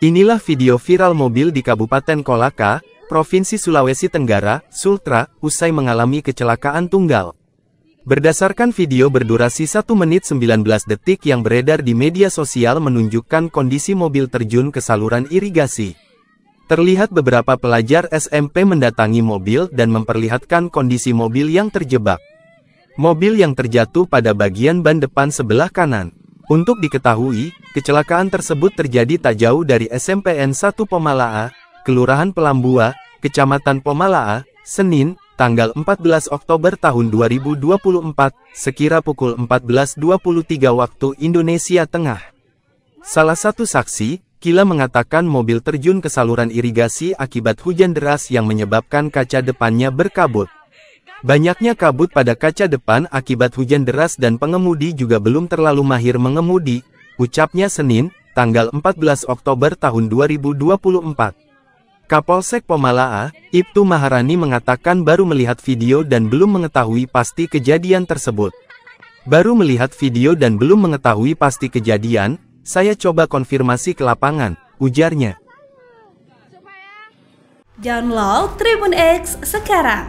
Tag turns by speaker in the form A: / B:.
A: Inilah video viral mobil di Kabupaten Kolaka, Provinsi Sulawesi Tenggara, Sultra, usai mengalami kecelakaan tunggal. Berdasarkan video berdurasi 1 menit 19 detik yang beredar di media sosial menunjukkan kondisi mobil terjun ke saluran irigasi. Terlihat beberapa pelajar SMP mendatangi mobil dan memperlihatkan kondisi mobil yang terjebak. Mobil yang terjatuh pada bagian ban depan sebelah kanan. Untuk diketahui, kecelakaan tersebut terjadi tak jauh dari SMPN 1 Pomalaa, Kelurahan Pelambua, Kecamatan Pomalaa, Senin, tanggal 14 Oktober tahun 2024, sekira pukul 14.23 waktu Indonesia Tengah. Salah satu saksi, Kila mengatakan mobil terjun ke saluran irigasi akibat hujan deras yang menyebabkan kaca depannya berkabut. Banyaknya kabut pada kaca depan akibat hujan deras dan pengemudi juga belum terlalu mahir mengemudi, ucapnya Senin, tanggal 14 Oktober tahun 2024. Kapolsek Pomalaa, Ibtu Maharani mengatakan baru melihat video dan belum mengetahui pasti kejadian tersebut. Baru melihat video dan belum mengetahui pasti kejadian, saya coba konfirmasi ke lapangan, ujarnya.
B: Download Tribun X sekarang